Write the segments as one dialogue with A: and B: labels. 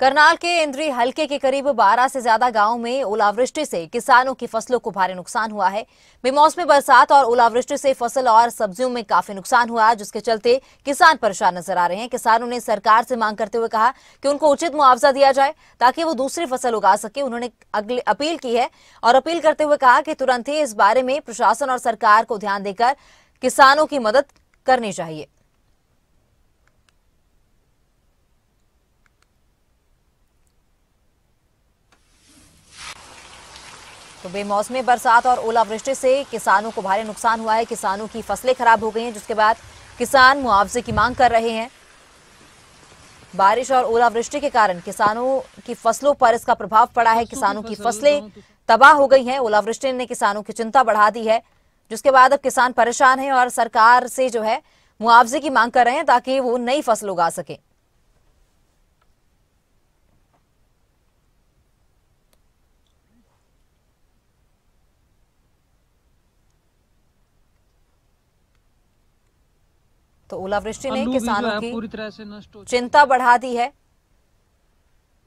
A: करनाल के इंद्री हलके के करीब 12 से ज्यादा गांवों में ओलावृष्टि से किसानों की फसलों को भारी नुकसान हुआ है बेमौसमी बरसात और ओलावृष्टि से फसल और सब्जियों में काफी नुकसान हुआ जिसके चलते किसान परेशान नजर आ रहे हैं किसानों ने सरकार से मांग करते हुए कहा कि उनको उचित मुआवजा दिया जाए ताकि वो दूसरी फसल उगा सके उन्होंने अगले अपील की है और अपील करते हुए कहा कि तुरंत ही इस बारे में प्रशासन और सरकार को ध्यान देकर किसानों की मदद करनी चाहिए तो बेमौसमी बरसात और ओलावृष्टि से किसानों को भारी नुकसान हुआ है किसानों की फसलें खराब हो गई हैं जिसके बाद किसान मुआवजे की मांग कर रहे हैं बारिश और ओलावृष्टि के कारण किसानों की फसलों पर इसका प्रभाव पड़ा है किसानों की फसलें तबाह हो गई हैं ओलावृष्टि ने किसानों की चिंता बढ़ा दी है जिसके बाद अब किसान परेशान है और सरकार से जो है मुआवजे की मांग कर रहे हैं ताकि वो नई फसल उगा सकें तो ओलावृष्टि ने किसानों की चिंता बढ़ा दी है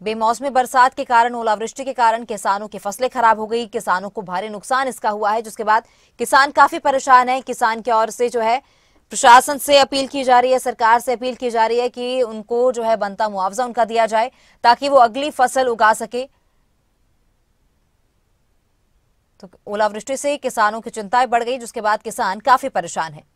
A: बेमौसमी बरसात के कारण ओलावृष्टि के कारण किसानों की फसलें खराब हो गई किसानों को भारी नुकसान इसका हुआ है जिसके बाद किसान काफी परेशान है किसान की ओर से जो है प्रशासन से अपील की जा रही है सरकार से अपील की जा रही है कि उनको जो है बनता मुआवजा उनका दिया जाए ताकि वो अगली फसल उगा सके तो ओलावृष्टि से किसानों की चिंताएं बढ़ गई जिसके बाद किसान काफी परेशान है